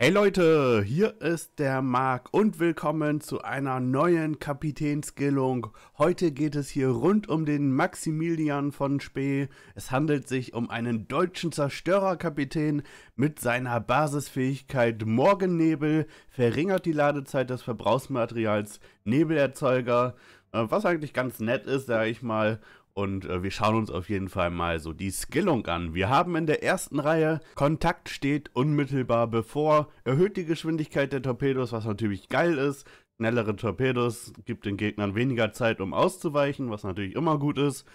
Hey Leute, hier ist der Marc und willkommen zu einer neuen Kapitänsgillung. Heute geht es hier rund um den Maximilian von Spee. Es handelt sich um einen deutschen Zerstörerkapitän mit seiner Basisfähigkeit Morgennebel, verringert die Ladezeit des Verbrauchsmaterials Nebelerzeuger, äh, was eigentlich ganz nett ist, sage ich mal und äh, wir schauen uns auf jeden Fall mal so die Skillung an. Wir haben in der ersten Reihe Kontakt steht unmittelbar bevor, erhöht die Geschwindigkeit der Torpedos, was natürlich geil ist. Schnellere Torpedos gibt den Gegnern weniger Zeit, um auszuweichen, was natürlich immer gut ist.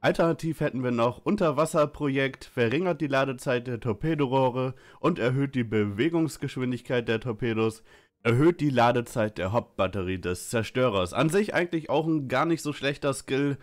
Alternativ hätten wir noch Unterwasserprojekt, verringert die Ladezeit der Torpedorohre und erhöht die Bewegungsgeschwindigkeit der Torpedos, erhöht die Ladezeit der Hauptbatterie des Zerstörers. An sich eigentlich auch ein gar nicht so schlechter Skill,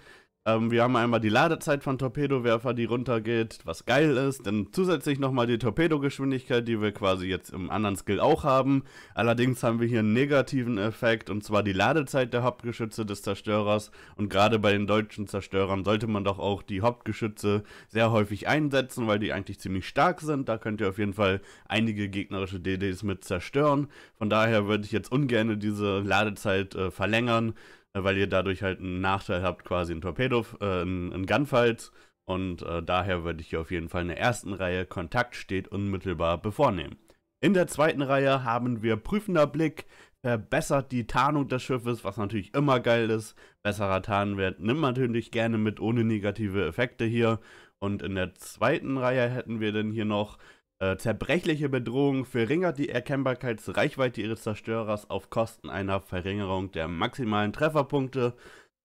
ähm, wir haben einmal die Ladezeit von Torpedowerfer, die runtergeht, was geil ist. Dann zusätzlich nochmal die Torpedogeschwindigkeit, die wir quasi jetzt im anderen Skill auch haben. Allerdings haben wir hier einen negativen Effekt, und zwar die Ladezeit der Hauptgeschütze des Zerstörers. Und gerade bei den deutschen Zerstörern sollte man doch auch die Hauptgeschütze sehr häufig einsetzen, weil die eigentlich ziemlich stark sind. Da könnt ihr auf jeden Fall einige gegnerische DDs mit zerstören. Von daher würde ich jetzt ungern diese Ladezeit äh, verlängern, äh, weil ihr dadurch halt einen Nachteil habt, quasi ein Torpedo, äh, ein Gunfight. Und äh, daher würde ich hier auf jeden Fall in der ersten Reihe Kontakt steht unmittelbar bevornehmen. In der zweiten Reihe haben wir prüfender Blick, verbessert die Tarnung des Schiffes, was natürlich immer geil ist. Besserer Tarnwert nimmt man natürlich gerne mit, ohne negative Effekte hier. Und in der zweiten Reihe hätten wir dann hier noch äh, zerbrechliche Bedrohung verringert die Erkennbarkeitsreichweite ihres Zerstörers auf Kosten einer Verringerung der maximalen Trefferpunkte.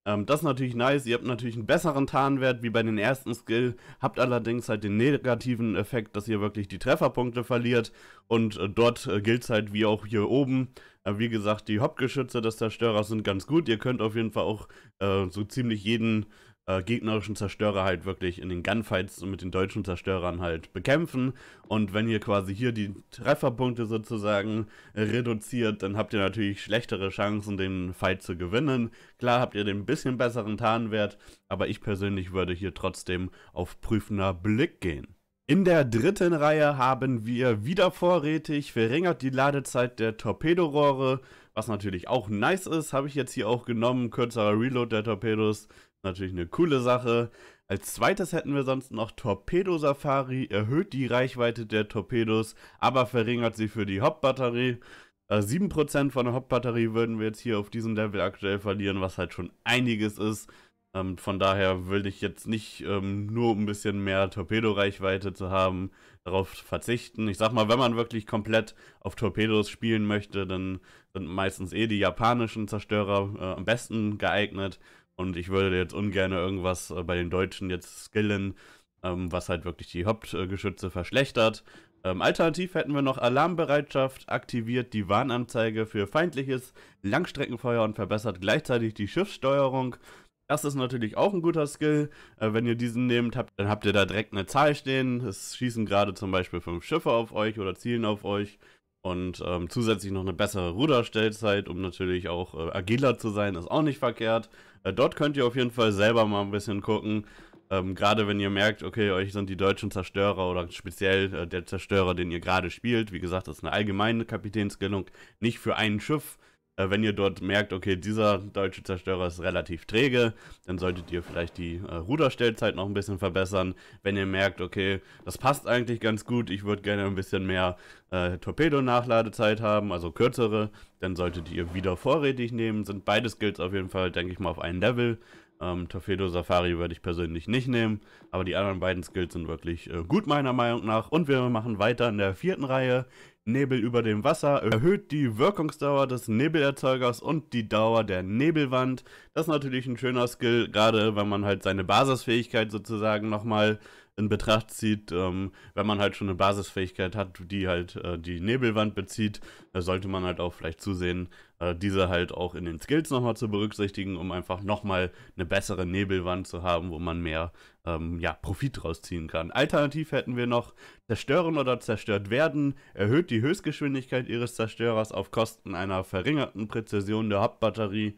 Ähm, das ist natürlich nice, ihr habt natürlich einen besseren Tarnwert wie bei den ersten Skill, habt allerdings halt den negativen Effekt, dass ihr wirklich die Trefferpunkte verliert und äh, dort äh, gilt es halt wie auch hier oben. Äh, wie gesagt, die Hauptgeschütze des Zerstörers sind ganz gut, ihr könnt auf jeden Fall auch äh, so ziemlich jeden äh, gegnerischen Zerstörer halt wirklich in den Gunfights und mit den deutschen Zerstörern halt bekämpfen. Und wenn ihr quasi hier die Trefferpunkte sozusagen reduziert, dann habt ihr natürlich schlechtere Chancen, den Fight zu gewinnen. Klar habt ihr den bisschen besseren Tarnwert, aber ich persönlich würde hier trotzdem auf prüfender Blick gehen. In der dritten Reihe haben wir wieder vorrätig verringert die Ladezeit der Torpedorohre, was natürlich auch nice ist, habe ich jetzt hier auch genommen, kürzerer Reload der Torpedos, Natürlich eine coole Sache. Als zweites hätten wir sonst noch Torpedo Safari. Erhöht die Reichweite der Torpedos, aber verringert sie für die Hauptbatterie. 7% äh, von der Hauptbatterie würden wir jetzt hier auf diesem Level aktuell verlieren, was halt schon einiges ist. Ähm, von daher würde ich jetzt nicht ähm, nur ein bisschen mehr Torpedoreichweite zu haben, darauf verzichten. Ich sag mal, wenn man wirklich komplett auf Torpedos spielen möchte, dann sind meistens eh die japanischen Zerstörer äh, am besten geeignet. Und ich würde jetzt ungern irgendwas äh, bei den Deutschen jetzt skillen, ähm, was halt wirklich die Hauptgeschütze verschlechtert. Ähm, alternativ hätten wir noch Alarmbereitschaft, aktiviert die Warnanzeige für feindliches Langstreckenfeuer und verbessert gleichzeitig die Schiffssteuerung. Das ist natürlich auch ein guter Skill. Äh, wenn ihr diesen nehmt, habt, dann habt ihr da direkt eine Zahl stehen. Es schießen gerade zum Beispiel fünf Schiffe auf euch oder zielen auf euch. Und ähm, zusätzlich noch eine bessere Ruderstellzeit, um natürlich auch äh, agiler zu sein, ist auch nicht verkehrt. Äh, dort könnt ihr auf jeden Fall selber mal ein bisschen gucken. Ähm, gerade wenn ihr merkt, okay, euch sind die deutschen Zerstörer oder speziell äh, der Zerstörer, den ihr gerade spielt. Wie gesagt, das ist eine allgemeine Kapitänsgillung, nicht für ein Schiff. Äh, wenn ihr dort merkt, okay, dieser deutsche Zerstörer ist relativ träge, dann solltet ihr vielleicht die äh, Ruderstellzeit noch ein bisschen verbessern. Wenn ihr merkt, okay, das passt eigentlich ganz gut, ich würde gerne ein bisschen mehr äh, torpedo haben, also kürzere, dann solltet ihr wieder vorrätig nehmen. Sind beide Skills auf jeden Fall, denke ich mal, auf einem Level. Ähm, Torpedo Safari würde ich persönlich nicht nehmen, aber die anderen beiden Skills sind wirklich äh, gut meiner Meinung nach. Und wir machen weiter in der vierten Reihe. Nebel über dem Wasser erhöht die Wirkungsdauer des Nebelerzeugers und die Dauer der Nebelwand. Das ist natürlich ein schöner Skill, gerade wenn man halt seine Basisfähigkeit sozusagen nochmal in Betracht zieht. Ähm, wenn man halt schon eine Basisfähigkeit hat, die halt äh, die Nebelwand bezieht, äh, sollte man halt auch vielleicht zusehen, äh, diese halt auch in den Skills nochmal zu berücksichtigen, um einfach nochmal eine bessere Nebelwand zu haben, wo man mehr ähm, ja, Profit draus ziehen kann. Alternativ hätten wir noch zerstören oder zerstört werden, erhöht die Höchstgeschwindigkeit ihres Zerstörers auf Kosten einer verringerten Präzision der Hauptbatterie.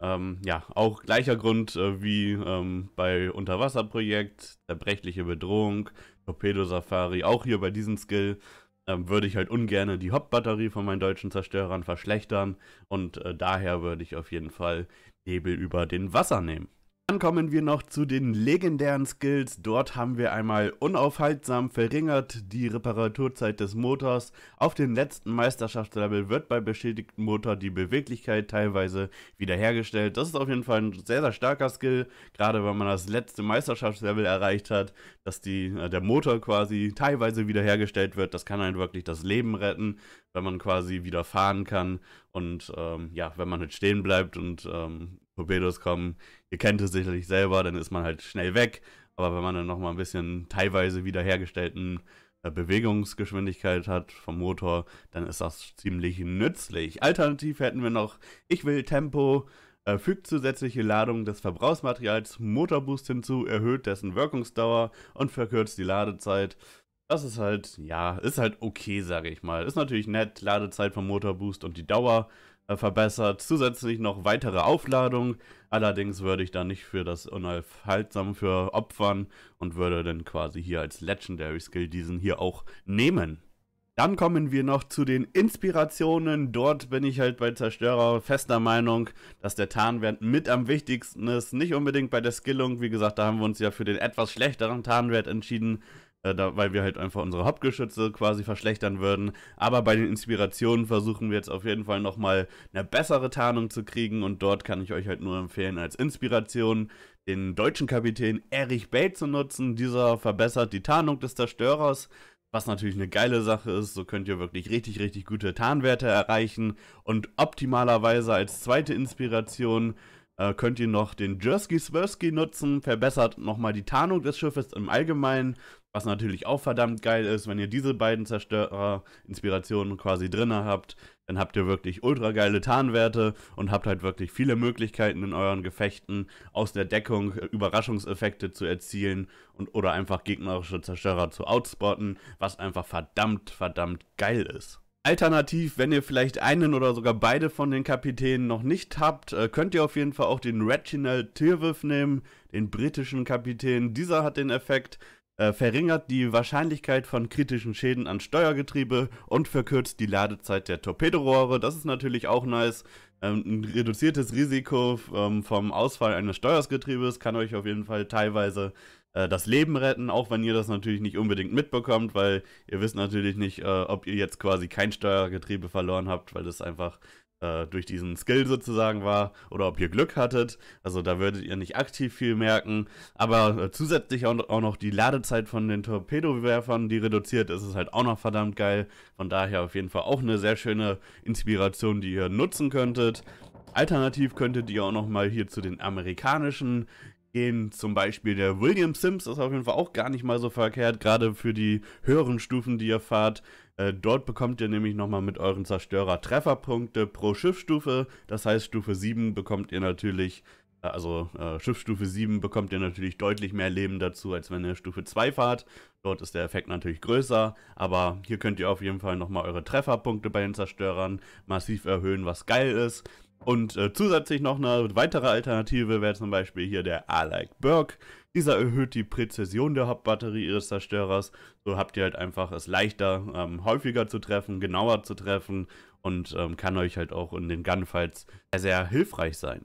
Ähm, ja, auch gleicher Grund äh, wie ähm, bei Unterwasserprojekt, zerbrechliche Bedrohung, Torpedo Safari, auch hier bei diesem Skill ähm, würde ich halt ungern die Hauptbatterie von meinen deutschen Zerstörern verschlechtern und äh, daher würde ich auf jeden Fall Nebel über den Wasser nehmen. Dann kommen wir noch zu den legendären Skills. Dort haben wir einmal unaufhaltsam verringert die Reparaturzeit des Motors. Auf dem letzten Meisterschaftslevel wird bei beschädigtem Motor die Beweglichkeit teilweise wiederhergestellt. Das ist auf jeden Fall ein sehr, sehr starker Skill, gerade wenn man das letzte Meisterschaftslevel erreicht hat, dass die, äh, der Motor quasi teilweise wiederhergestellt wird. Das kann einen wirklich das Leben retten, wenn man quasi wieder fahren kann und ähm, ja, wenn man nicht stehen bleibt und ähm, Torpedos kommen, Ihr kennt es sicherlich selber, dann ist man halt schnell weg. Aber wenn man dann nochmal ein bisschen teilweise wiederhergestellten äh, Bewegungsgeschwindigkeit hat vom Motor, dann ist das ziemlich nützlich. Alternativ hätten wir noch, ich will Tempo, äh, fügt zusätzliche Ladung des Verbrauchsmaterials Motorboost hinzu, erhöht dessen Wirkungsdauer und verkürzt die Ladezeit. Das ist halt, ja, ist halt okay, sage ich mal. Ist natürlich nett, Ladezeit vom Motorboost und die Dauer äh, verbessert. Zusätzlich noch weitere Aufladung. Allerdings würde ich da nicht für das Unaufhaltsam für opfern und würde dann quasi hier als Legendary Skill diesen hier auch nehmen. Dann kommen wir noch zu den Inspirationen. Dort bin ich halt bei Zerstörer fester Meinung, dass der Tarnwert mit am wichtigsten ist. Nicht unbedingt bei der Skillung. Wie gesagt, da haben wir uns ja für den etwas schlechteren Tarnwert entschieden. Äh, da, weil wir halt einfach unsere Hauptgeschütze quasi verschlechtern würden. Aber bei den Inspirationen versuchen wir jetzt auf jeden Fall nochmal eine bessere Tarnung zu kriegen und dort kann ich euch halt nur empfehlen, als Inspiration den deutschen Kapitän Erich Bell zu nutzen. Dieser verbessert die Tarnung des Zerstörers. Was natürlich eine geile Sache ist, so könnt ihr wirklich richtig, richtig gute Tarnwerte erreichen. Und optimalerweise als zweite Inspiration äh, könnt ihr noch den Jersky Swirsky nutzen, verbessert nochmal die Tarnung des Schiffes im Allgemeinen, was natürlich auch verdammt geil ist, wenn ihr diese beiden Zerstörer-Inspirationen quasi drin habt, dann habt ihr wirklich ultra geile Tarnwerte und habt halt wirklich viele Möglichkeiten in euren Gefechten aus der Deckung Überraschungseffekte zu erzielen und oder einfach gegnerische Zerstörer zu outspotten, was einfach verdammt, verdammt geil ist. Alternativ, wenn ihr vielleicht einen oder sogar beide von den Kapitänen noch nicht habt, äh, könnt ihr auf jeden Fall auch den Reginald Tierwurf nehmen, den britischen Kapitän. Dieser hat den Effekt, äh, verringert die Wahrscheinlichkeit von kritischen Schäden an Steuergetriebe und verkürzt die Ladezeit der Torpedorohre. Das ist natürlich auch nice. Ähm, ein reduziertes Risiko ähm, vom Ausfall eines Steuergetriebes kann euch auf jeden Fall teilweise äh, das Leben retten, auch wenn ihr das natürlich nicht unbedingt mitbekommt, weil ihr wisst natürlich nicht, äh, ob ihr jetzt quasi kein Steuergetriebe verloren habt, weil das einfach äh, durch diesen Skill sozusagen war oder ob ihr Glück hattet. Also da würdet ihr nicht aktiv viel merken. Aber äh, zusätzlich auch, noch die Ladezeit von den Torpedowerfern, die reduziert ist, ist halt auch noch verdammt geil. Von daher auf jeden Fall auch eine sehr schöne Inspiration, die ihr nutzen könntet. Alternativ könntet ihr auch nochmal hier zu den amerikanischen gehen zum Beispiel der William Sims, ist auf jeden Fall auch gar nicht mal so verkehrt, gerade für die höheren Stufen, die ihr fahrt. Äh, dort bekommt ihr nämlich nochmal mit euren Zerstörer Trefferpunkte pro Schiffstufe. Das heißt, Stufe 7 bekommt ihr natürlich, äh, also äh, Schiffstufe 7 bekommt ihr natürlich deutlich mehr Leben dazu, als wenn ihr Stufe 2 fahrt. Dort ist der Effekt natürlich größer, aber hier könnt ihr auf jeden Fall nochmal eure Trefferpunkte bei den Zerstörern massiv erhöhen, was geil ist. Und äh, zusätzlich noch eine weitere Alternative wäre zum Beispiel hier der a Burke. Dieser erhöht die Präzision der Hauptbatterie ihres Zerstörers. So habt ihr halt einfach es leichter, ähm, häufiger zu treffen, genauer zu treffen und ähm, kann euch halt auch in den Gunfights sehr, sehr hilfreich sein.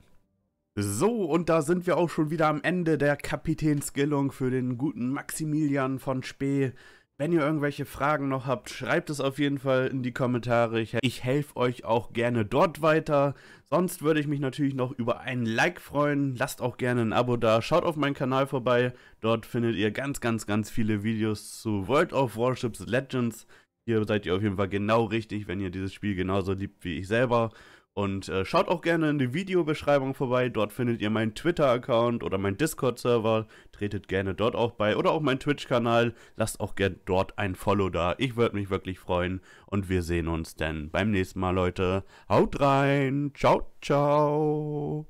So, und da sind wir auch schon wieder am Ende der Kapitänskillung für den guten Maximilian von Spee. Wenn ihr irgendwelche Fragen noch habt, schreibt es auf jeden Fall in die Kommentare. Ich, ich helfe euch auch gerne dort weiter. Sonst würde ich mich natürlich noch über ein Like freuen. Lasst auch gerne ein Abo da. Schaut auf meinen Kanal vorbei. Dort findet ihr ganz, ganz, ganz viele Videos zu World of Warships Legends. Hier seid ihr auf jeden Fall genau richtig, wenn ihr dieses Spiel genauso liebt wie ich selber. Und äh, schaut auch gerne in die Videobeschreibung vorbei. Dort findet ihr meinen Twitter-Account oder meinen Discord-Server. Tretet gerne dort auch bei oder auch meinen Twitch-Kanal. Lasst auch gerne dort ein Follow da. Ich würde mich wirklich freuen. Und wir sehen uns dann beim nächsten Mal, Leute. Haut rein. Ciao, ciao.